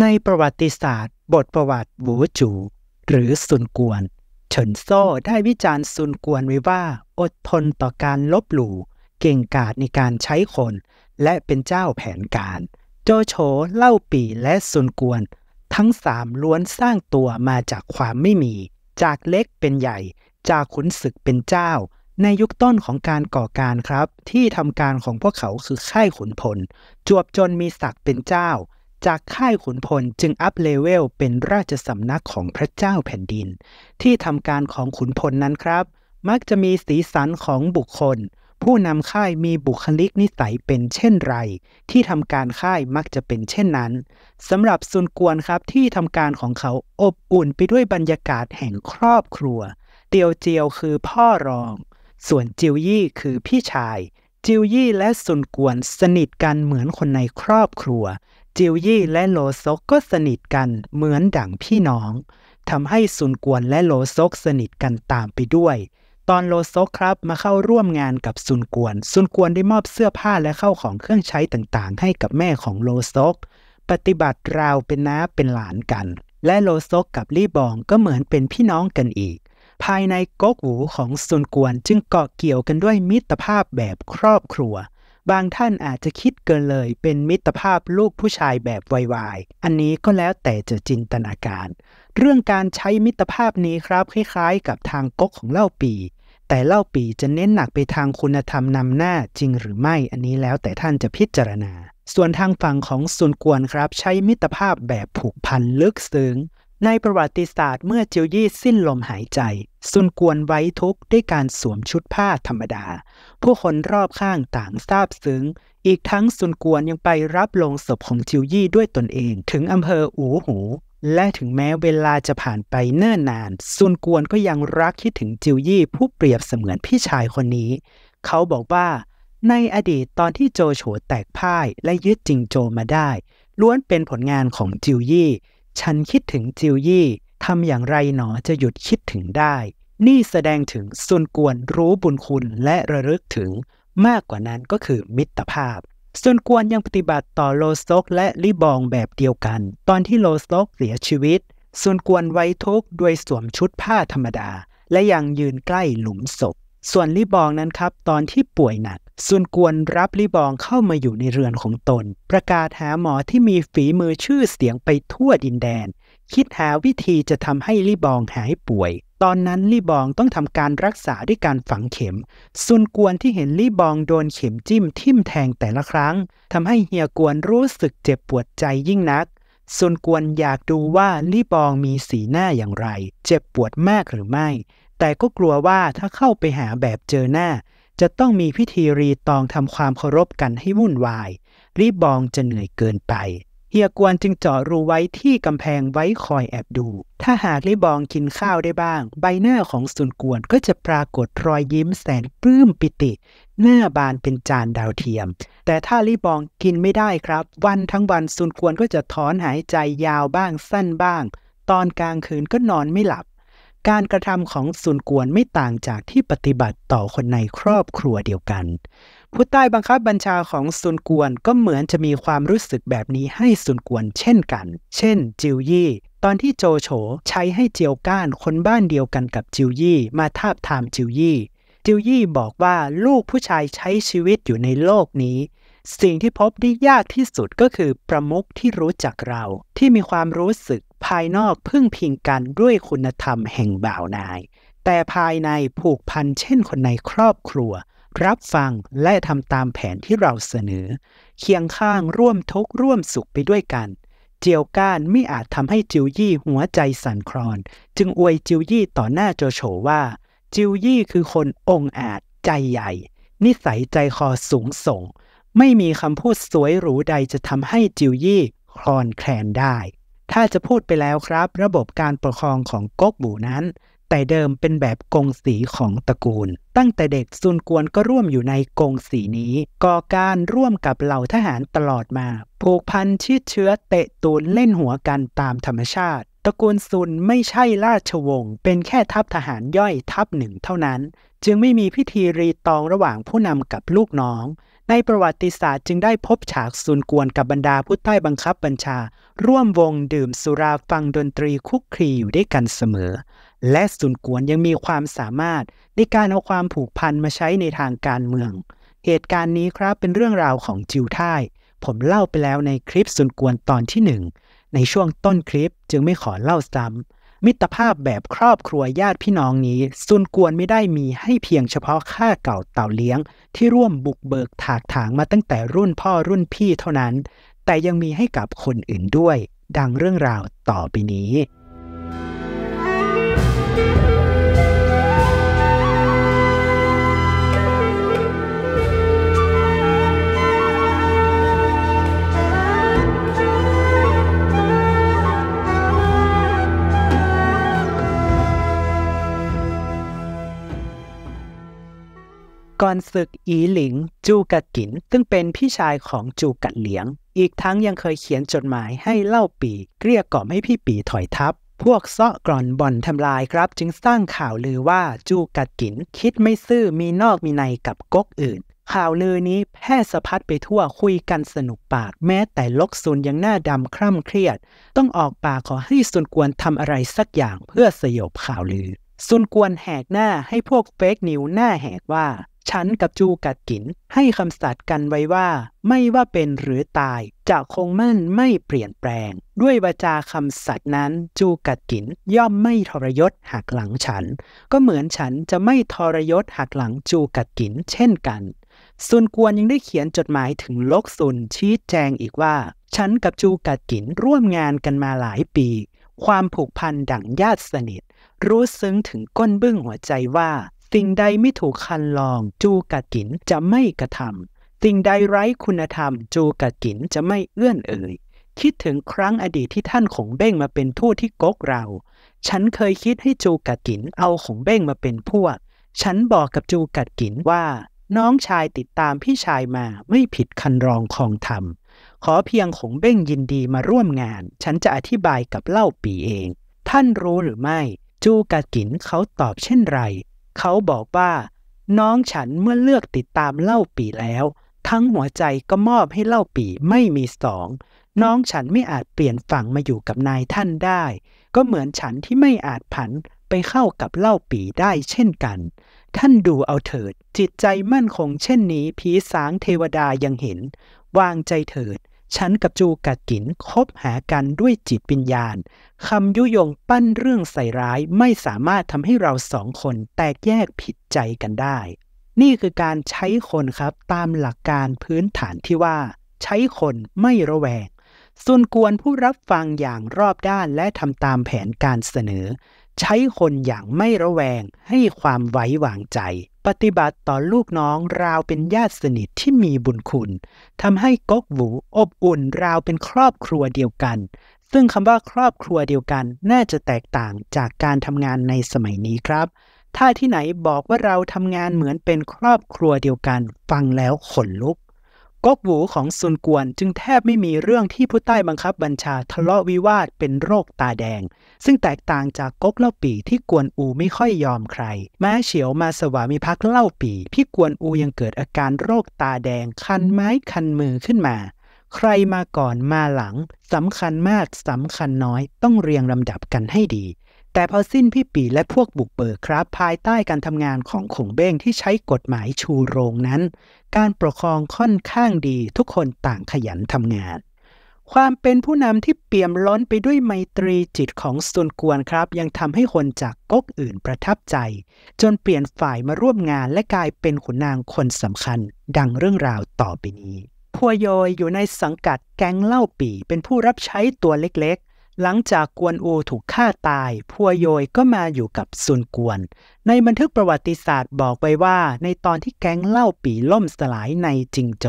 ในประวัติศาสตร์ บทประวัติบูจูหรือซุนกวนเฉินโซ่ได้วิจารณ์ซุนกวนไว้ว่า อดทนต่อการลบหลู่เก่งกาจในการใช้คน และเป็นเจ้าแผนการ โจโฉเล่าปีและซุนกวนทั้งสามล้วนสร้างตัวมาจากความไม่มี จากเล็กเป็นใหญ่ จากขุนศึกเป็นเจ้า ในยุคต้นของการก่อการครับ ที่ทำการของพวกเขาคือค่ายขุนพลจวบจนมีศักดิ์เป็นเจ้าจากค่ายขุนพลจึงอัพเลเวล เป็นราชสำนักของพระเจ้าแผ่นดิน ที่ทำการของขุนพลนั้นครับ มักจะมีสีสันของบุคคล ผู้นำค่ายมีบุคลิกนิสัยเป็นเช่นไร ที่ทำการค่ายมักจะเป็นเช่นนั้นสำหรับซุนกวนครับที่ทำการของเขาอบอุ่นไปด้วยบรรยากาศแห่งครอบครัว เตียวเจียวคือพ่อรอง ส่วนจิวยี่คือพี่ชายจิวยี่และซุนกวนสนิทกันเหมือนคนในครอบครัว จิวยี่และโลซกก็สนิทกันเหมือนดั่งพี่น้อง ทำให้ซุนกวนและโลซกสนิทกันตามไปด้วย ตอนโลซกครับมาเข้าร่วมงานกับซุนกวน ซุนกวนได้มอบเสื้อผ้าและเข้าของเครื่องใช้ต่างๆ ให้กับแม่ของโลซก ปฏิบัติราวเป็นน้าเป็นหลานกัน และโลซกกับลี่บองก็เหมือนเป็นพี่น้องกันอีกภายในก๊กหูของซุนกวนจึงเกาะเกี่ยวกันด้วยมิตรภาพแบบครอบครัว บางท่านอาจจะคิดเกินเลยเป็นมิตรภาพลูกผู้ชายแบบวายอันนี้ก็แล้วแต่จะจินตนาการ เรื่องการใช้มิตรภาพนี้ครับคล้ายๆ กับทางก๊กของเล่าปีแต่เล่าปีจะเน้นหนักไปทางคุณธรรมนำหน้าจริงหรือไม่อันนี้แล้วแต่ท่านจะพิจารณา ส่วนทางฝั่งของซุนกวนครับใช้มิตรภาพแบบผูกพันลึกซึ้งในประวัติศาสตร์เมื่อเจียวยี่สิ้นลมหายใจซุนกวนไว้ทุกข์ด้วยการสวมชุดผ้าธรรมดา ผู้คนรอบข้างต่างซาบซึ้ง อีกทั้งซุนกวนยังไปรับลงศพของเจียวยี่ด้วยตนเอง ถึงอำเภออูหู และถึงแม้เวลาจะผ่านไปเนิ่นนานซุนกวนก็ยังรักคิดถึงจิวยี่ผู้เปรียบเสมือนพี่ชายคนนี้ เขาบอกว่า ในอดีตตอนที่โจโฉแตกพ่ายและยึดจิงโจมาได้ ล้วนเป็นผลงานของจิวยี่ฉันคิดถึงจิวยี่ทำอย่างไรหนอจะหยุดคิดถึงได้ นี่แสดงถึงส่วนกวนรู้บุญคุณและระลึกถึง มากกว่านั้นก็คือมิตรภาพ ส่วนกวนยังปฏิบัติต่อโลซกและลิบองแบบเดียวกัน ตอนที่โลซกเสียชีวิตส่วนกวนไว้ทุกด้วยสวมชุดผ้าธรรมดา และยังยืนใกล้หลุมศพ ส่วนลิบองนั้นครับตอนที่ป่วยหนักสุนกวนรับลีบองเข้ามาอยู่ในเรือนของตน ประกาศหาหมอที่มีฝีมือชื่อเสียงไปทั่วดินแดน คิดหาวิธีจะทำให้ลีบองหายป่วย ตอนนั้นล่บองต้องทำการรักษาด้วยการฝังเข็มซุนกวนที่เห็นล่บองโดนเข็มจิ้มทิ่มแทงแต่ละครั้งทำให้เฮียกวนรู้สึกเจ็บปวดใจยิ่งนักซุนกวนอยากดูว่าล่บองมีสีหน้าอย่างไร เจ็บปวดมากหรือไม่ แต่ก็กลัวว่าถ้าเข้าไปหาแบบเจอหน้าจะต้องมีพิธีรีตองทำความเคารพกันให้วุ่นวาย รีบบองจะเหนื่อยเกินไป เฮียกวนจึงเจาะรูไว้ที่กำแพงไว้คอยแอบดู ถ้าหากรีบบองกินข้าวได้บ้างใบหน้าของสุนกวนก็จะปรากฏรอยยิ้มแสนปลื้มปิติหน้าบานเป็นจานดาวเทียม แต่ถ้ารีบบองกินไม่ได้ครับ วันทั้งวันสุนกวนก็จะถอนหายใจยาวบ้างสั้นบ้าง ตอนกลางคืนก็นอนไม่หลับการกระทำของซุนกวนไม่ต่างจากที่ปฏิบัติต่อคนในครอบครัวเดียวกัน ผู้ใต้บังคับบัญชาของซุนกวนก็เหมือนจะมีความรู้สึกแบบนี้ให้ซุนกวนเช่นกัน เช่นจิวยี่ตอนที่โจโฉใช้ให้เจียวก้านคนบ้านเดียวกันกับจิวยี่มาทาบทามจิวยี่จิวยี่บอกว่าลูกผู้ชายใช้ชีวิตอยู่ในโลกนี้สิ่งที่พบได้ยากที่สุดก็คือประมุขที่รู้จักเรา ที่มีความรู้สึกภายนอกพึ่งพิงกันด้วยคุณธรรมแห่งบ่าวนาย แต่ภายในผูกพันเช่นคนในครอบครัว รับฟังและทำตามแผนที่เราเสนอเคียงข้างร่วมทุกข์ร่วมสุขไปด้วยกัน เจียวก้านไม่อาจทำให้จิวยี่หัวใจสั่นคลอนจึงอวยจิวยี่ต่อหน้าโจโฉว่า จิวยี่คือคนองอาจใจใหญ่ นิสัยใจคอสูงส่งไม่มีคำพูดสวยหรูใดจะทำให้จิวยี่คลอนแคลนได้ ถ้าจะพูดไปแล้วครับ ระบบการปกครองของก๊กบูนั้นแต่เดิมเป็นแบบกงสีของตระกูล ตั้งแต่เด็กซุนกวนก็ร่วมอยู่ในกงสีนี้ ก่อการร่วมกับเหล่าทหารตลอดมาผูกพันชิดเชื้อเตะตูนเล่นหัวกันตามธรรมชาติตระกูลซุนไม่ใช่ราชวงศ์เป็นแค่ทัพทหารย่อยทัพหนึ่งเท่านั้นจึงไม่มีพิธีรีตองระหว่างผู้นำกับลูกน้องในประวัติศาสตร์จึงได้พบฉากซุนกวนกับบรรดาผู้ใต้บังคับบัญชาร่วมวงดื่มสุราฟังดนตรีคุกคีอยู่ด้วยกันเสมอและซุนกวนยังมีความสามารถในการเอาความผูกพันมาใช้ในทางการเมืองเหตุการณ์นี้ครับเป็นเรื่องราวของจิวไทผมเล่าไปแล้วในคลิปซุนกวนตอนที่หนึ่งในช่วงต้นคลิปจึงไม่ขอเล่าซ้ำมิตรภาพแบบครอบครัวญาติพี่น้องนี้ซุนกวนไม่ได้มีให้เพียงเฉพาะข้าเก่าเต่าเลี้ยง ที่ร่วมบุกเบิกถากถางมาตั้งแต่รุ่นพ่อรุ่นพี่เท่านั้น แต่ยังมีให้กับคนอื่นด้วย ดังเรื่องราวต่อไปนี้ก่อนศึกอีหลิง จูกัดกินซึ่งเป็นพี่ชายของจูกัดเหลียง อีกทั้งยังเคยเขียนจดหมายให้เล่าปี เกลี้ยกล่อมให้พี่ปีถอยทับพวกเซาะกรอนบอนทำลายครับ จึงสร้างข่าวลือว่าจูกัดกินคิดไม่ซื่อมีนอกมีในกับก๊กอื่น ข่าวลือนี้แพร่สะพัดไปทั่วคุยกันสนุกปากแม้แต่ลกซุนยังหน้าดำคร่ำเครียด ต้องออกปากขอให้ซุนกวนทำอะไรสักอย่างเพื่อสยบข่าวลือ ซุนกวนแหกหน้าให้พวกเฟกนิวหน้าแหกว่าฉันกับจูกัดกินให้คำสัตย์กันไว้ว่า ไม่ว่าเป็นหรือตายจะคงมั่นไม่เปลี่ยนแปลง ด้วยวาจาคำสัตย์นั้น จูกัดกินย่อมไม่ทรยศหักหลังฉัน ก็เหมือนฉันจะไม่ทรยศหักหลังจูกัดกินเช่นกันซุนกวนยังได้เขียนจดหมายถึงโลกซุนชี้แจงอีกว่า ฉันกับจูกัดกินร่วมงานกันมาหลายปี ความผูกพันดั่งญาติสนิท รู้ซึ้งถึงก้นบึ้งหัวใจว่าสิ่งใดไม่ถูกคันลอง จูกัดกินจะไม่กระทำ สิ่งใดไร้คุณธรรม จูกัดกินจะไม่เอื้อนเอ่ย คิดถึงครั้งอดีตที่ท่านของเบ้งมาเป็นทูตที่ก๊กเรา ฉันเคยคิดให้จูกัดกินเอาของเบ้งมาเป็นพวก ฉันบอกกับจูกัดกินว่า น้องชายติดตามพี่ชายมาไม่ผิดคันรองของธรรม ขอเพียงของเบ้งยินดีมาร่วมงาน ฉันจะอธิบายกับเล่าปีเอง ท่านรู้หรือไม่ จูกัดกินเขาตอบเช่นไรเขาบอกว่า น้องฉันเมื่อเลือกติดตามเล่าปีแล้ว ทั้งหัวใจก็มอบให้เล่าปีไม่มีสอง น้องฉันไม่อาจเปลี่ยนฝั่งมาอยู่กับนายท่านได้ ก็เหมือนฉันที่ไม่อาจผันไปเข้ากับเล่าปีได้เช่นกัน ท่านดูเอาเถิดจิตใจมั่นคง เช่นนี้ผีสางเทวดายังเห็น วางใจเถิดฉันกับจูกักินคบหากันด้วยจิตปิญญาณคำยุยงปั้นเรื่องใส่ร้ายไม่สามารถทำให้เราสองคนแตกแยกผิดใจกันได้ นี่คือการใช้คนครับตามหลักการพื้นฐานที่ว่า ใช้คนไม่ระแวง ส่วนกวนผู้รับฟังอย่างรอบด้านและทำตามแผนการเสนอใช้คนอย่างไม่ระแวงให้ความไว้วางใจ ปฏิบัติต่อลูกน้องราวเป็นญาติสนิทที่มีบุญคุณทำให้ก๊กหวูอบอุ่น ราวเป็นครอบครัวเดียวกัน ซึ่งคำว่าครอบครัวเดียวกันน่าจะแตกต่างจากการทำงานในสมัยนี้ครับถ้าที่ไหนบอกว่าเราทำงานเหมือนเป็นครอบครัวเดียวกันฟังแล้วขนลุกก๊กหูของซุนกวนจึงแทบไม่มีเรื่องที่ผู้ใต้บังคับบัญชาทะเลาะวิวาทเป็นโรคตาแดง ซึ่งแตกต่างจากก๊กเล่าปีที่กวนอูไม่ค่อยยอมใครแม้เฉียวมาสวามิภัก์เล่าปีพี่กวนอูยังเกิดอาการโรคตาแดงคันไม้คันมือขึ้นมา ใครมาก่อนมาหลังสำคัญมากสำคัญน้อยต้องเรียงลำดับกันให้ดีแต่พอสิ้นพี่ปี และพวกบุกเบิกครับ ภายใต้การทำงานของขงเบ้งที่ใช้กฎหมายชูโรงนั้น การปกครองค่อนข้างดี ทุกคนต่างขยันทำงาน ความเป็นผู้นำที่เปี่ยมล้นไปด้วยไมตรีจิตของสุนกวนครับ ยังทำให้คนจากก๊กอื่นประทับใจ จนเปลี่ยนฝ่ายมาร่วมงานและกลายเป็นขุนนางคนสำคัญ ดังเรื่องราวต่อไปนี้พัวโยยอยู่ในสังกัดแก๊งเล่าปีเป็นผู้รับใช้ตัวเล็กหลังจากกวนอูถูกฆ่าตาย พัวโยยก็มาอยู่กับซุนกวน ในบันทึกประวัติศาสตร์บอกไว้ว่าในตอนที่แก๊งเล่าปีล่มสลายในจิงโจ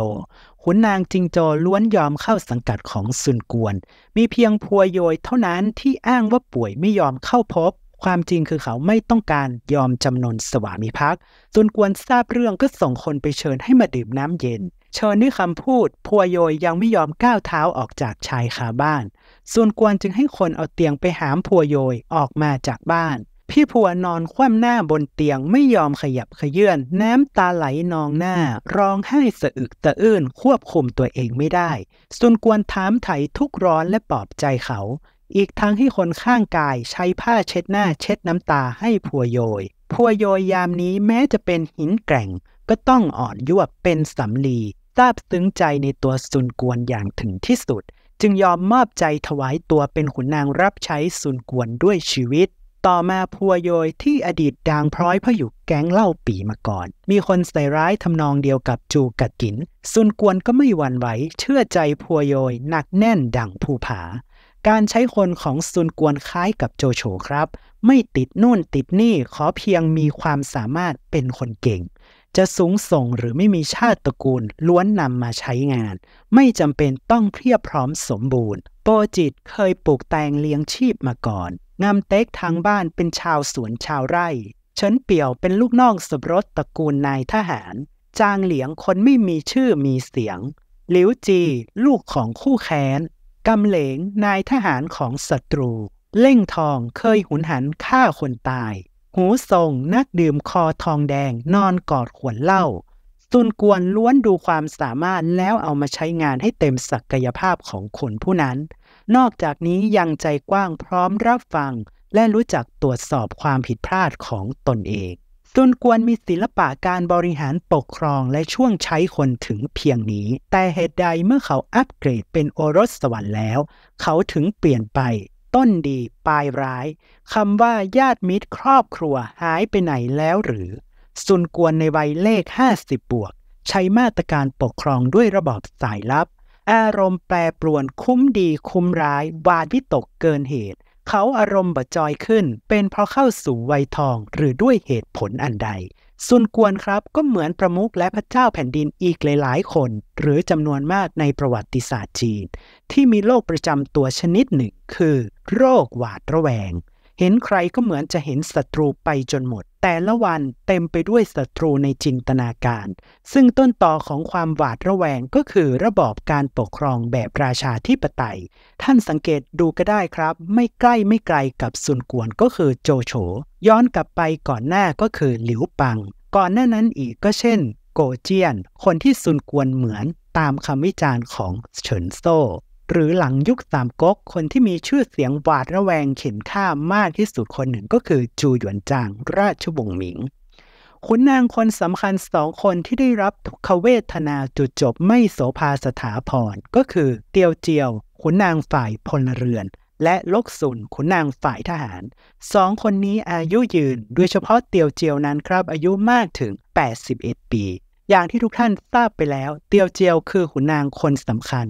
ขุนนางจิงโจล้วนยอมเข้าสังกัดของซุนกวน มีเพียงพัวโยยเท่านั้นที่อ้างว่าป่วยไม่ยอมเข้าพบ ความจริงคือเขาไม่ต้องการยอมจำนนสวามิภักดิ์ซุนกวนทราบเรื่องก็ส่งคนไปเชิญให้มาดื่มน้ำเย็น เชิญด้วยคำพูดพัวโยยยังไม่ยอมก้าวเท้าออกจากชายคาบ้านส่วนกวนจึงให้คนเอาเตียงไปหามพัวโยยออกมาจากบ้าน พี่พัวนอนคว่ำหน้าบนเตียงไม่ยอมขยับขยื่นน้ำตาไหลนองหน้า ร้องไห้สะอึกตะอื้นควบคุมตัวเองไม่ได้ส่วนกวนถามไถทุกร้อนและปลอบใจเขา อีกทั้งให้คนข้างกายใช้ผ้าเช็ดหน้าเช็ดน้ำตาให้พัวโยย พัวโยยยามนี้แม้จะเป็นหินแกร่ง ก็ต้องอ่อนยวบเป็นสำลี ซาบซึ้งใจในตัวซุนกวนอย่างถึงที่สุดจึงยอมมอบใจถวายตัวเป็นขุนนางรับใช้สุนกวนด้วยชีวิต ต่อมาพัวโยยที่อดีตดางพร้อยพระอยู่แก๊งเล่าปีมาก่อน มีคนใส่ร้ายทำนองเดียวกับจูกัดกินสุนกวนก็ไม่หวั่นไหวเชื่อใจพัวโยยหนักแน่นดังภูผา การใช้คนของซุนกวนคล้ายกับโจโฉครับ ไม่ติดนู่นติดนี่ขอเพียงมีความสามารถเป็นคนเก่งจะสูงส่งหรือไม่มีชาติตระกูลล้วนนำมาใช้งาน ไม่จำเป็นต้องเพียบพร้อมสมบูรณ์ โปจิตเคยปลูกแตงเลี้ยงชีพมาก่อนงามเต็กทางบ้านเป็นชาวสวนชาวไร่เฉินเปียวเป็นลูกน้องสบรสตระกูลนายทหาร จางเหลียงคนไม่มีชื่อมีเสียง หลิวจี ลูกของคู่แค้นกำเหลง นายทหารของศัตรู เล่งทองเคยหุนหันฆ่าคนตายหูทรงนักดื่มคอทองแดงนอนกอดขวดเหล้าซุนกวนล้วนดูความสามารถแล้วเอามาใช้งานให้เต็มศักยภาพของคนผู้นั้น นอกจากนี้ยังใจกว้างพร้อมรับฟังและรู้จักตรวจสอบความผิดพลาดของตนเองซุนกวนมีศิลปะการบริหารปกครองและช่วงใช้คนถึงเพียงนี้ แต่เหตุใดเมื่อเขาอัปเกรดเป็นโอรสสวรรค์แล้วเขาถึงเปลี่ยนไปต้นดี ปลายร้าย คำว่าญาติมิตรครอบครัวหายไปไหนแล้วหรือซุนกวนในวัยเลข 50 บวก ใช้มาตรการปกครองด้วยระบอบสายลับ อารมณ์แปรปรวนคุ้มดีคุ้มร้าย วาดวิตกเกินเหตุ เขาอารมณ์บจอยขึ้นเป็นเพราะเข้าสู่วัยทองหรือด้วยเหตุผลอันใดซุนกวนครับ ก็เหมือนประมุขและพระเจ้าแผ่นดินอีกหลาย ๆ คน หรือจำนวนมากในประวัติศาสตร์จีนที่มีโรคประจำตัวชนิดหนึ่งคือโรคหวาดระแวง เห็นใครก็เหมือนจะเห็นศัตรูไปจนหมดแต่ละวันเต็มไปด้วยศัตรูในจินตนาการ ซึ่งต้นต่อของความหวาดระแวงก็คือระบอบการปกครองแบบราชาธิปไตย ท่านสังเกตดูก็ได้ครับ ไม่ใกล้ไม่ไกลกับสุนกวนก็คือโจโฉย้อนกลับไปก่อนหน้าก็คือหลิวปัง ก่อนหน้านั้นอีกก็เช่นโกเจียน คนที่สุนกวนเหมือนตามคำวิจารณ์ของเฉินโซ่หรือหลังยุคสามก๊กคนที่มีชื่อเสียงหวาดระแวงเข็นฆ่ามากที่สุดคนหนึ่งก็คือจูหยวนจางราชวงศ์หมิงขุนนางคนสำคัญสองคนที่ได้รับทุกขเวทนาจุดจบไม่โสภาสถาพรก็คือ เตียวเจียวขุนนางฝ่ายพลเรือน และลกสุนขุนนางฝ่ายทหาร สองคนนี้อายุยืน โดยเฉพาะเตียวเจียวนั้นครับ อายุมากถึง 81 ปี อย่างที่ทุกท่านทราบไปแล้วเตียวเจียว คือขุนนางคนสำคัญ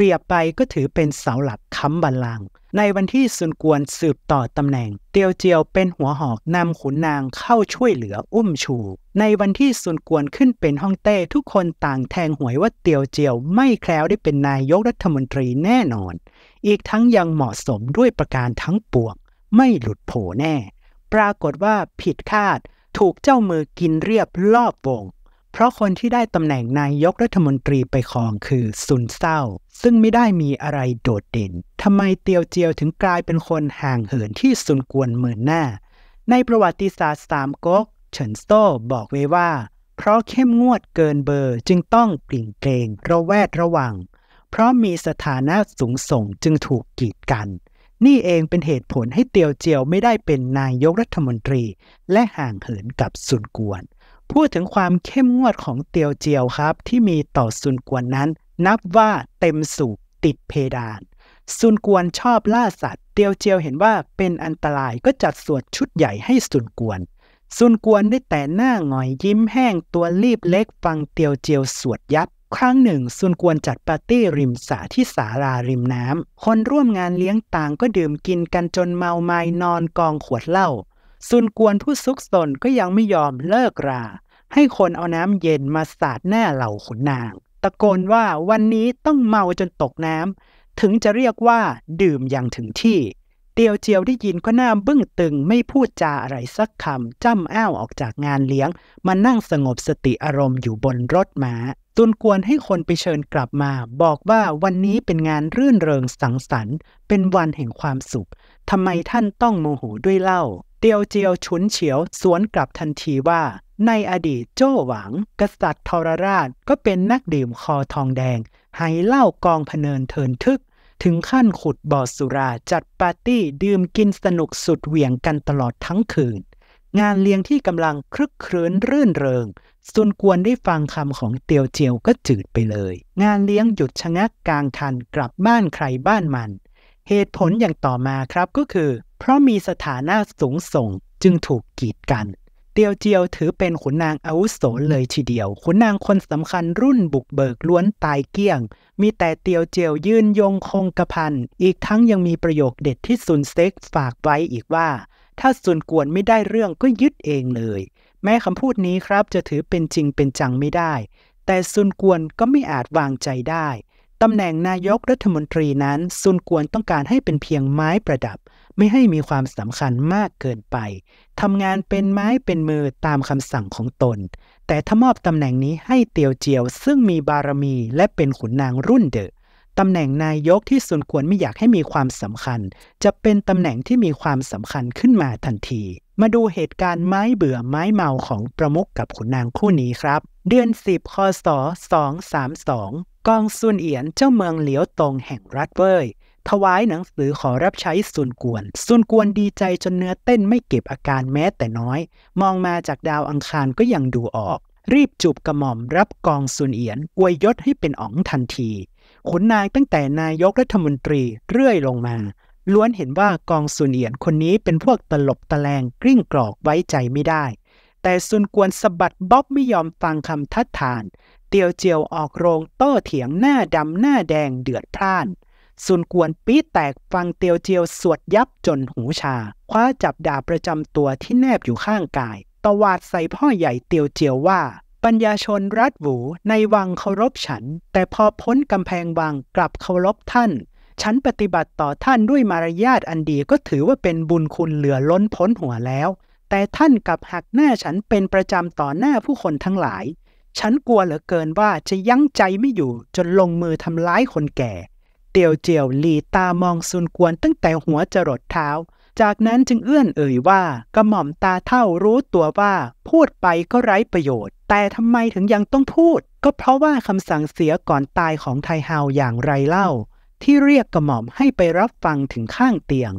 เปรียบไปก็ถือเป็นเสาหลักค้ำบัลลังก์ในวันที่ซุนกวนสืบต่อตำแหน่งเตียวเจียวเป็นหัวหอกนำขุนนางเข้าช่วยเหลืออุ้มชู ในวันที่ซุนกวนขึ้นเป็นฮ่องเต้ทุกคนต่างแทงหวยว่าเตียวเจียวไม่แคล้วได้เป็นนายกรัฐมนตรีแน่นอน อีกทั้งยังเหมาะสมด้วยประการทั้งปวงไม่หลุดโผแน่ ปรากฏว่าผิดคาดถูกเจ้ามือกินเรียบรอบวง เพราะคนที่ได้ตำแหน่งนายกรัฐมนตรีไปครองคือซุนเศร้าซึ่งไม่ได้มีอะไรโดดเด่น ทำไมเตียวเจียวถึงกลายเป็นคนห่างเหินที่สุนกวนเหมือนหน้า ในประวัติศาสตร์สามก๊กเฉินโซ่บอกไว้ว่า เพราะเข้มงวดเกินเบอร์จึงต้องกลิ่งเกรงระแวดระวัง เพราะมีสถานะสูงส่งจึงถูกกีดกัน นี่เองเป็นเหตุผลให้เตียวเจียวไม่ได้เป็นนายกรัฐมนตรีและห่างเหินกับสุนกวน พูดถึงความเข้มงวดของเตียวเจียวครับที่มีต่อสุนกวนนั้นนับว่าเต็มสูบติดเพดานซุนกวนชอบล่าสัตว์ เตียวเจียวเห็นว่าเป็นอันตรายก็จัดสวดชุดใหญ่ให้ซุนกวนซุนกวน ได้แต่หน้าหงอยยิ้มแห้งตัวรีบเล็กฟังเตียวเจียวสวดยับครั้งหนึ่งซุนกวนจัดปาร์ตี้ริมสาที่สาราริมน้ำคนร่วมงานเลี้ยงต่างก็ดื่มกินกันจนเมาไมานอนกองขวดเหล้าซุนกวนผู้ซุกซนก็ยังไม่ยอมเลิกราให้คนเอาน้ำเย็นมาสาดหน้าเหล่าขุนนางตะโกนว่าวันนี้ต้องเมาจนตกน้ำถึงจะเรียกว่า ดื่มอย่างถึงที่เตียวเจียวได้ยินก็หน้าบึ้งตึงไม่พูดจาอะไรสักคำจ้ำอ้าวออกจากงานเลี้ยง มานั่งสงบสติอารมณ์อยู่บนรถมา้าตุนกวนให้คนไปเชิญกลับมา บอกว่าวันนี้เป็นงานรื่นเริงสังสรรค์ เป็นวันแห่งความสุข ทำไมท่านต้องโมโหด้วยเล่าเตียวเจียวฉุนเฉียวสวนกลับทันทีว่า ในอดีตโจ้หวัง กษัตริย์ทรราชก็เป็นนักดื่มคอทองแดงไ้เล่ากองพเนินเทินทึกถึงขั้นขุดบ่อสุราจัดปาร์ตี้ดื่มกินสนุกสุดเหวี่ยงกันตลอดทั้งคืนงานเลี้ยงที่กำลังครึกครื้นรื่นเริงสุนกวนได้ฟังคำของเตียวเจียวก็จืดไปเลย งานเลี้ยงหยุดชะงักกลางทันกลับบ้านใครบ้านมัน เหตุผลอย่างต่อมาครับก็คือ เพราะมีสถานะสูงส่งจึงถูกกีดกันเตียวเจียวถือเป็นขุนนางอาวุโสเลยทีเดียว ขุนนางคนสำคัญรุ่นบุกเบิกล้วนตายเกี้ยง มีแต่เตียวเจียวยืนยงคงกระพันอีกทั้งยังมีประโยคเด็ดที่ซุนเซ็กฝากไว้อีกว่าถ้าส่วนกวนไม่ได้เรื่องก็ยึดเองเลย แม้คำพูดนี้ครับจะถือเป็นจริงเป็นจังไม่ได้ แต่สุนกวนก็ไม่อาจวางใจได้ตำแหน่งนายกรัฐมนตรีนั้นซุนกวนต้องการให้เป็นเพียงไม้ประดับ ไม่ให้มีความสำคัญมากเกินไปทำงานเป็นไม้เป็นมือตามคำสั่งของตน แต่ถ้ามอบตำแหน่งนี้ให้เตียวเจียว ซึ่งมีบารมีและเป็นขุนนางรุ่นเดอะตำแหน่งนายกที่ส่วนควรไม่อยากให้มีความสำคัญ จะเป็นตำแหน่งที่มีความสำคัญขึ้นมาทันที มาดูเหตุการณ์ไม้เบื่อไม้เมาของประมุขกับขุนนางคู่นี้ครับ เดือน 10คศ232กองซุนเอียนเจ้าเมืองเหลียวตงแห่งรัฐเว่ยถวายหนังสือขอรับใช้ส่วนกวนส่วนกวนดีใจจนเนื้อเต้นไม่เก็บอาการแม้แต่น้อย มองมาจากดาวอังคารก็ยังดูออก รีบจูบกระหม่อมรับกองซุนเอียนอวยยศให้เป็นอ๋องทันทีขุนนางตั้งแต่นายกรัฐมนตรี เรื่อยลงมา ล้วนเห็นว่ากองสุนเอียนคนนี้เป็นพวกตลบตะแลงกริ้งกรอกไว้ใจไม่ได้ แต่ซุนกวนสะบัดบ๊อบไม่ยอมฟังคำทัดทาน เตียวเจียวออกโรงโต้เถียงหน้าดำหน้าแดงเดือดพล่านซุนกวนปี๊แตกฟังเตียวเจียวสวดยับจนหูชาคว้าจับดาบประจำตัวที่แนบอยู่ข้างกาย ตวาดใส่พ่อใหญ่เตียวเจียวว่าปัญญาชนรัดหูในวังเคารพฉันแต่พอพ้นกำแพงวังกลับเคารพท่านฉันปฏิบัติต่อท่านด้วยมารยาทอันดีก็ถือว่าเป็นบุญคุณเหลือล้นพ้นหัวแล้วแต่ท่านกลับหักหน้าฉันเป็นประจำต่อหน้าผู้คนทั้งหลายฉันกลัวเหลือเกินว่าจะยั้งใจไม่อยู่จนลงมือทำร้ายคนแก่เตียวเจียวหลีตามองซุนกวนตั้งแต่หัวจรดเท้าจากนั้นจึงเอื้อนเอ่ยว่ากระหม่อมตาเท่ารู้ตัวว่า พูดไปก็ไร้ประโยชน์ แต่ทำไมถึงยังต้องพูด ก็เพราะว่าคำสั่งเสียก่อนตายของไทเฮาอย่างไรเล่า ที่เรียกกระหม่อมให้ไปรับฟังถึงข้างเตียง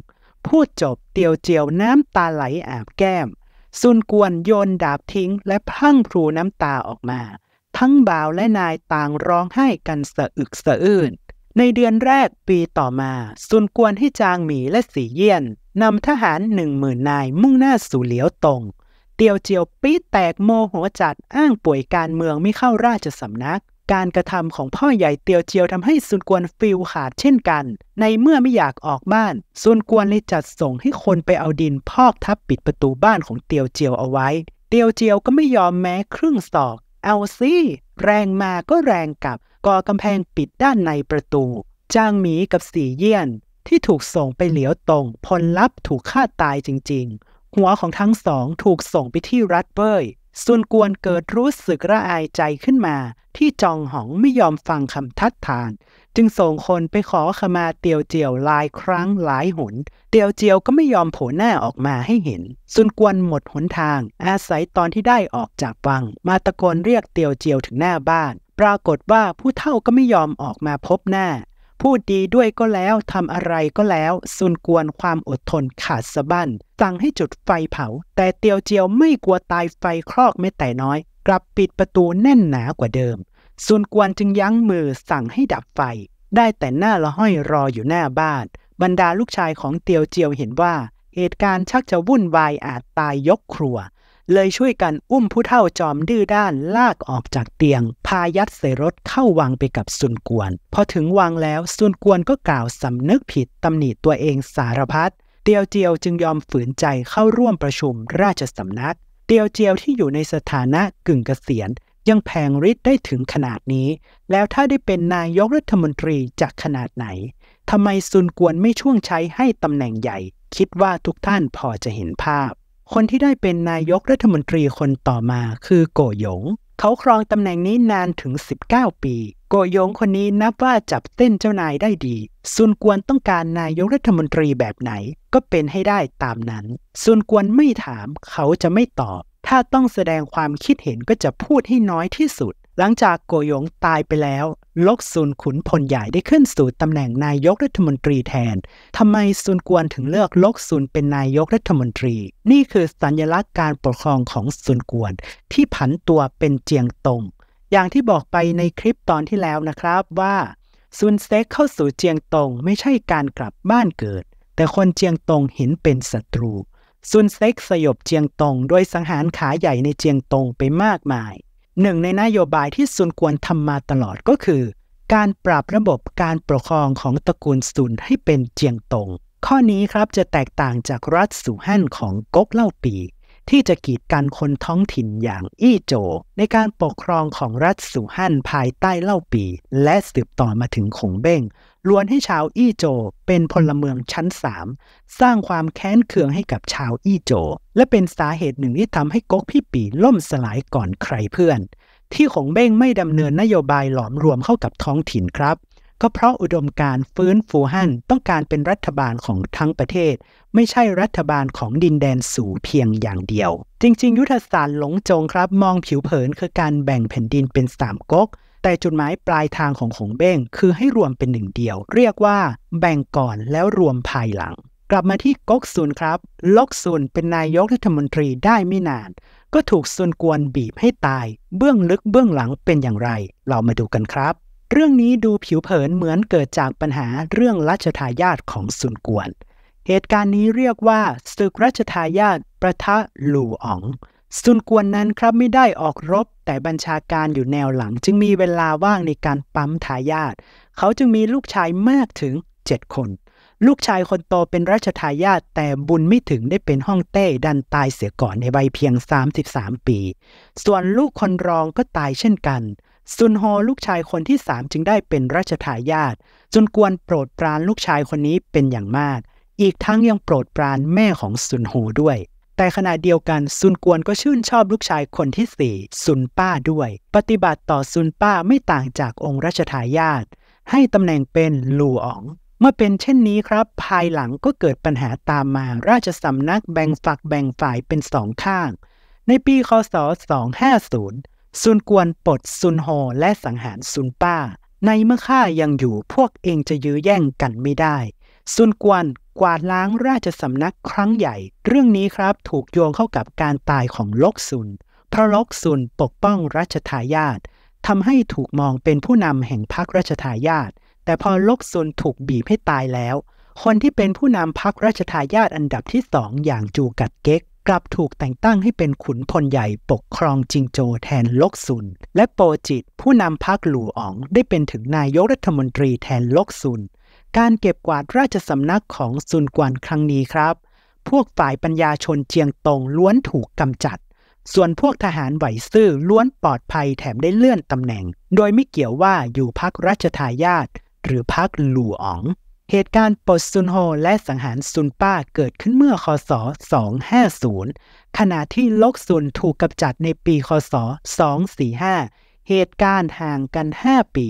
พูดจบเตียวเจียวน้ำตาไหลอาบแก้มซุนกวนโยนดาบทิ้ง และพังพรูน้ำตาออกมา ทั้งบ่าวและนายต่างร้องไห้กันสะอึกสะอื้นในเดือนแรกปีต่อมาซุนกวนให้จางหมีและสีเยี่ยนนำทหารหนึ่งหมื่นนายมุ่งหน้าสู่เหลียวตง เตียวเจียวปี้แตกโมโหจัดอ้างป่วยการเมืองไม่เข้าราชสำนัก การกระทำของพ่อใหญ่เตียวเจียวทำให้ซุนกวนฟิลขาดเช่นกัน ในเมื่อไม่อยากออกบ้านซุนกวนเลยจัดส่งให้คนไปเอาดินพอกทับปิดประตูบ้านของเตียวเจียวเอาไว้ เตียวเจียวก็ไม่ยอมแม้ครึ่งศอก เอาสิแรงมาก็แรงกลับก่อกำแพงปิดด้านในประตูจางหมีกับสีเยี่ยนที่ถูกส่งไปเหลียวตรง ผลลัพธ์ถูกฆ่าตายจริง ๆ หัวของทั้งสองถูกส่งไปที่รัดเบยซุนกวนเกิดรู้สึกระอายใจขึ้นมา ที่จองหองไม่ยอมฟังคำทัดทาน จึงส่งคนไปขอขมาเตียวเจียวหลายครั้งหลายหนเตียวเจียวก็ไม่ยอมโผล่หน้าออกมาให้เห็นซุนกวนหมดหนทางอาศัยตอนที่ได้ออกจากวัง มาตะโกนเรียกเตียวเจียวถึงหน้าบ้าน ปรากฏว่าผู้เท่าก็ไม่ยอมออกมาพบหน้าพูดดีด้วยก็แล้วทำอะไรก็แล้วซุนกวนความอดทนขาดสะบั้น สั่งให้จุดไฟเผา แต่เตียวเจียวไม่กลัวตายไฟคลอกไม่แต่น้อย กลับปิดประตูแน่นหนากว่าเดิมซุนกวนจึงยั้งมือสั่งให้ดับไฟ ได้แต่หน้าละห้อยรออยู่หน้าบ้านบรรดาลูกชายของเตียวเจียวเห็นว่าเหตุการณ์ชักจะวุ่นวายอาจตายยกครัวเลยช่วยกันอุ้มผู้เฒ่าจอมดื้อด้านลากออกจากเตียง พายัดใส่รถเข้าวังไปกับซุนกวนพอถึงวังแล้วซุนกวนก็กล่าวสำนึกผิดตำหนิตัวเองสารพัดเตียวเจียวจึงยอมฝืนใจเข้าร่วมประชุมราชสำนักเตียวเจียวที่อยู่ในสถานะกึ่งเกษียณ ยังแพงฤทธิ์ได้ถึงขนาดนี้ แล้วถ้าได้เป็นนายกรัฐมนตรีจากขนาดไหนทำไมซุนกวนไม่ช่วงใช้ให้ตำแหน่งใหญ่ คิดว่าทุกท่านพอจะเห็นภาพคนที่ได้เป็นนายกรัฐมนตรีคนต่อมาคือโกหยง เขาครองตำแหน่งนี้นานถึง 19 ปี โกยงคนนี้นับว่าจับเต้นเจ้านายได้ดีซุนกวนต้องการนายกรัฐมนตรีแบบไหน ก็เป็นให้ได้ตามนั้นซุนกวนไม่ถาม เขาจะไม่ตอบ ถ้าต้องแสดงความคิดเห็นก็จะพูดให้น้อยที่สุดหลังจากโกยงตายไปแล้ว ลกซุนขุนพลใหญ่ได้ขึ้นสู่ตำแหน่งนายกรัฐมนตรีแทน ทำไมซุนกวนถึงเลือกลกซุนเป็นนายกรัฐมนตรี นี่คือสัญลักษณ์การปกครองของซุนกวนที่ผันตัวเป็นเจียงตง อย่างที่บอกไปในคลิปตอนที่แล้วนะครับว่าซุนเซ็กเข้าสู่เจียงตงไม่ใช่การกลับบ้านเกิด แต่คนเจียงตงเห็นเป็นศัตรู ซุนเซ็กสยบเจียงตงโดยสังหารขาใหญ่ในเจียงตงไปมากมายหนึ่งในนโยบายที่ซุนกวนทำมาตลอดก็คือ การปรับระบบการปกครองของตระกูลซุนให้เป็นเจียงตงข้อนี้ครับจะแตกต่างจากรัฐสุฮั่นของก๊กเล่าปีที่จะกีดกันคนท้องถิ่นอย่างอี้โจ ในการปกครองของรัฐสุฮั่นภายใต้เล่าปีและสืบต่อมาถึงขงเบ้งล้วนให้ชาวอี้โจเป็นพลเมืองชั้นสามสร้างความแค้นเคืองให้กับชาวอี้โจ และเป็นสาเหตุหนึ่งที่ทำให้ก๊กพี่ปีล่มสลายก่อนใครเพื่อน ที่ขงเบ้งไม่ดำเนินนโยบายหลอมรวมเข้ากับท้องถิ่นครับก็เพราะอุดมการฟื้นฟูฮั่นต้องการเป็นรัฐบาลของทั้งประเทศ ไม่ใช่รัฐบาลของดินแดนสูเพียงอย่างเดียว จริงๆ ยุทธศาสตร์หลงจงครับมองผิวเผินคือการแบ่งแผ่นดินเป็นสามก๊กแต่จุดหมายปลายทางของของเบ้งคือให้รวมเป็นหนึ่งเดียว เรียกว่าแบ่งก่อนแล้วรวมภายหลัง กลับมาที่ก๊กซุนครับลกซุนเป็นนายกรัฐมนตรีได้ไม่นาน ก็ถูกซุนกวนบีบให้ตาย เบื้องลึกเบื้องหลังเป็นอย่างไร เรามาดูกันครับเรื่องนี้ดูผิวเผินเหมือนเกิดจากปัญหาเรื่องรัชทายาทของซุนกวน เหตุการณ์นี้เรียกว่าศึกรัชทายาทประทะหลู่อ๋องซุนกวนนั้นครับไม่ได้ออกรบแต่บัญชาการอยู่แนวหลัง จึงมีเวลาว่างในการปั๊มทายาท เขาจึงมีลูกชายมากถึง7คน ลูกชายคนโตเป็นราชทายาทแต่บุญไม่ถึงได้เป็นห้องเต้ดันตายเสียก่อนในวัยเพียง33ปี ส่วนลูกคนรองก็ตายเช่นกันซุนโฮลูกชายคนที่สามจึงได้เป็นราชทายาทจุนกวนโปรดปรานลูกชายคนนี้เป็นอย่างมาก อีกทั้งยังโปรดปรานแม่ของซุนโฮด้วย แต่ขณะเดียวกันซุนกวนก็ชื่นชอบลูกชายคนที่สี่ซุนป้าด้วย ปฏิบัติต่อซุนป้าไม่ต่างจากองค์ราชทายาทให้ตำแหน่งเป็นลู่อ๋องเมื่อเป็นเช่นนี้ครับ ภายหลังก็เกิดปัญหาตามมาราชสำนักแบ่งฝักแบ่งฝ่ายเป็นสองข้าง ในปีคศ 2 5 0ซุนกวน ปลดซุนโฮและสังหารซุนป้า ในเมื่อข้ายังอยู่พวกเองจะยื้อแย่งกันไม่ได้ ซุนกวนกวาดล้างราชสำนักครั้งใหญ่ เรื่องนี้ครับถูกโยงเข้ากับการตายของลกซุน เพราะลกซุน ปกป้องราชทายาททำให้ถูกมองเป็นผู้นำแห่งพรรคราชทายาทแต่พอลกซุนถูกบีบให้ตายแล้ว คนที่เป็นผู้นำพรรคราชทายาทอันดับที่สองอย่างจูกัดเก็กกลับถูกแต่งตั้งให้เป็นขุนพลใหญ่ปกครองจิงโจแทนลกซุน และโปจิตผู้นำพรรคหลู่อ๋องได้เป็นถึงนายกรัฐมนตรีแทนลกซุนการเก็บกวาดราชสำนักของซุนกวนครั้งนี้ครับ พวกฝ่ายปัญญาชนเจียงตงล้วนถูกกำจัด ส่วนพวกทหารไหวซื่อล้วนปลอดภัยแถมได้เลื่อนตำแหน่ง โดยไม่เกี่ยวว่าอยู่พรรครัชทายาทหรือพรรคหลู่อ๋องเหตุการณ์ปดซุนโฮและสังหารซุนป้าเกิดขึ้นเมื่อคศ 250 ขณะที่ลกซุนถูกกำจัดในปีคศ 245 เหตุการณ์ห่างกัน 5 ปี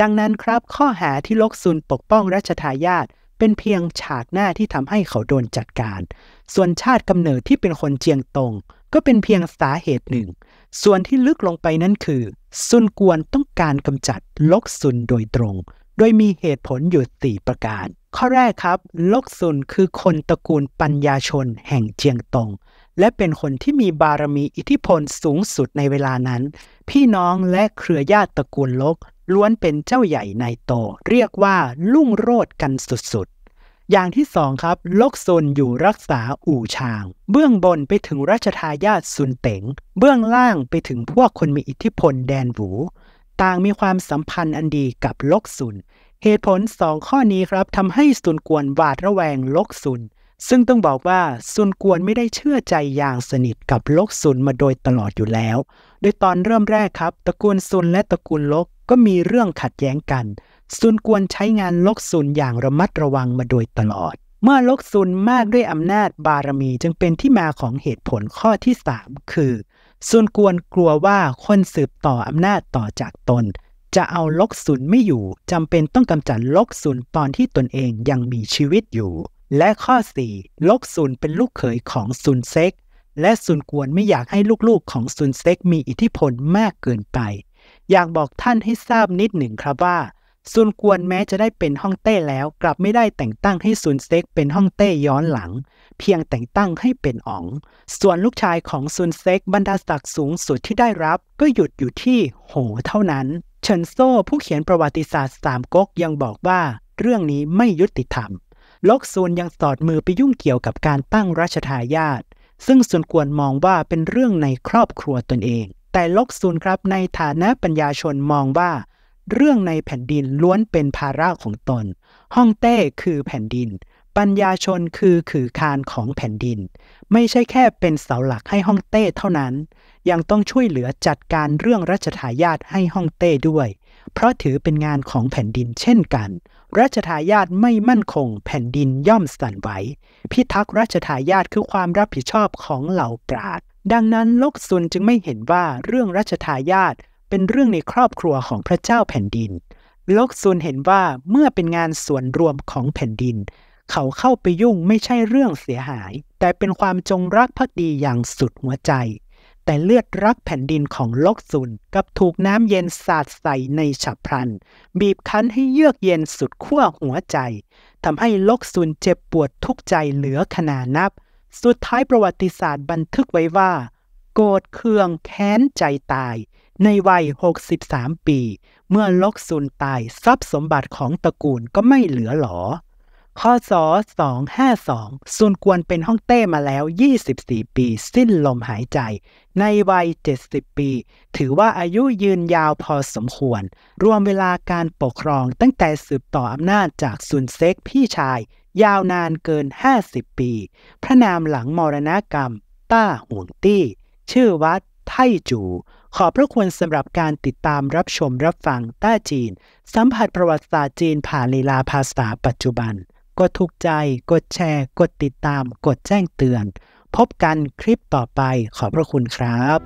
ดังนั้นครับข้อหาที่ลกซุน ปกป้องรัชทายาทเป็นเพียงฉากหน้าที่ทำให้เขาโดนจัดการ ส่วนชาติกำเนิดที่เป็นคนเจียงตงก็เป็นเพียงสาเหตุหนึ่ง ส่วนที่ลึกลงไปนั้นคือซุนกวนต้องการกำจัดลกซุนโดยตรงโดยมีเหตุผลอยู่สี่ประการ ข้อแรกครับ ลกซุนคือคนตระกูลปัญญาชนแห่งเจียงตง และเป็นคนที่มีบารมีอิทธิพลสูงสุดในเวลานั้น พี่น้องและเครือญาติตระกูลลกล้วนเป็นเจ้าใหญ่ในโตเรียกว่าลุ่งโรดกันสุดๆ อย่างที่สองครับ ลกซุนอยู่รักษาอู่ชาง เบื้องบนไปถึงราชทายาทซุนเต๋งเบื้องล่างไปถึงพวกคนมีอิทธิพลแดนหวูต่างมีความสัมพันธ์อันดีกับ ลกซุน เหตุผลสองข้อนี้ครับทำให้ซุนกวนหวาดระแวงลกซุน ซึ่งต้องบอกว่าซุนกวนไม่ได้เชื่อใจอย่างสนิทกับลกซุนมาโดยตลอดอยู่แล้ว โดยตอนเริ่มแรกครับตระกูลซุนและตระกูลลกก็มีเรื่องขัดแย้งกันซุนกวนใช้งานลกซุนอย่างระมัดระวังมาโดยตลอด เมื่อลกซุนมากด้วยอำนาจบารมีจึงเป็นที่มาของเหตุผลข้อที่ 3 คือซุนกวนกลัวว่าคนสืบต่ออำนาจต่อจากตน จะเอาลกซุนไม่อยู่ จำเป็นต้องกำจัดลกซุนตอนที่ตนเองยังมีชีวิตอยู่ และข้อ4ลกซุนเป็นลูกเขยของซุนเซ็ก และซุนกวนไม่อยากให้ลูกๆของซุนเซ็กมีอิทธิพลมากเกินไป อยากบอกท่านให้ทราบนิดหนึ่งครับว่าซุนกวนแม้จะได้เป็นฮ่องเต้แล้ว กลับไม่ได้แต่งตั้งให้ซุนเซ็กเป็นฮ่องเต้ย้อนหลัง เพียงแต่งตั้งให้เป็นอ๋อง ส่วนลูกชายของซุนเซ็กบรรดาศักดิ์สูงสุดที่ได้รับก็หยุดอยู่ที่โหเท่านั้นเฉินโซ่ผู้เขียนประวัติศาสตร์สามก๊กยังบอกว่า เรื่องนี้ไม่ยุติธรรมลกซุนยังสอดมือไปยุ่งเกี่ยวกับการตั้งราชทายาทซึ่งซุนกวนมองว่าเป็นเรื่องในครอบครัวตนเอง แต่ลกซุนครับในฐานะปัญญาชนมองว่าเรื่องในแผ่นดินล้วนเป็นภาระของตน ห้องเต้คือแผ่นดิน ปัญญาชนคือขือคานของแผ่นดิน ไม่ใช่แค่เป็นเสาหลักให้ห้องเต้เท่านั้น ยังต้องช่วยเหลือจัดการเรื่องรัชทายาทให้ห้องเต้ด้วย เพราะถือเป็นงานของแผ่นดิน เช่นกันรัชทายาทไม่มั่นคง แผ่นดินย่อมสั่นไหว พิทักษ์รัชทายาทคือความรับผิดชอบของเหล่าปราดดังนั้นลกซุนจึงไม่เห็นว่าเรื่องรัชทายาทเป็นเรื่องในครอบครัวของพระเจ้าแผ่นดินโลกซุนเห็นว่าเมื่อเป็นงานส่วนรวมของแผ่นดิน เขาเข้าไปยุ่งไม่ใช่เรื่องเสียหาย แต่เป็นความจงรักภักดีอย่างสุดหัวใจ แต่เลือดรักแผ่นดินของโลกซุนกับถูกน้ำเย็นสาดใส่ในฉับพลัน บีบคั้นให้เยือกเย็นสุดขั้วหัวใจ ทำให้โลกซุนเจ็บปวดทุกใจเหลือขนานับ สุดท้ายประวัติศาสตร์บันทึกไว้ว่า โกรธเคืองแค้นใจตายในวัย 63 ปี เมื่อลกซุนตาย ทรัพย์สมบัติของตระกูลก็ไม่เหลือหรอขคศ252ซุนกวนเป็นฮ่องเต้มาแล้ว 24 ปี สิ้นลมหายใจ ในวัย 70 ปี ถือว่าอายุยืนยาวพอสมควร รวมเวลาการปกครองตั้งแต่สืบต่ออำนาจจากซุนเซ็กพี่ชาย ยาวนานเกิน 50 ปี พระนามหลังมรณกรรม ต้าหวงตี้ ชื่อวัดไทจูขอบพระคุณสำหรับการติดตามรับชมรับฟัง ต้าจีน สัมผัสประวัติศาสตร์จีนผ่านลีลาภาษาปัจจุบัน กดถูกใจ กดแชร์ กดติดตาม กดแจ้งเตือน พบกันคลิปต่อไป ขอบพระคุณครับ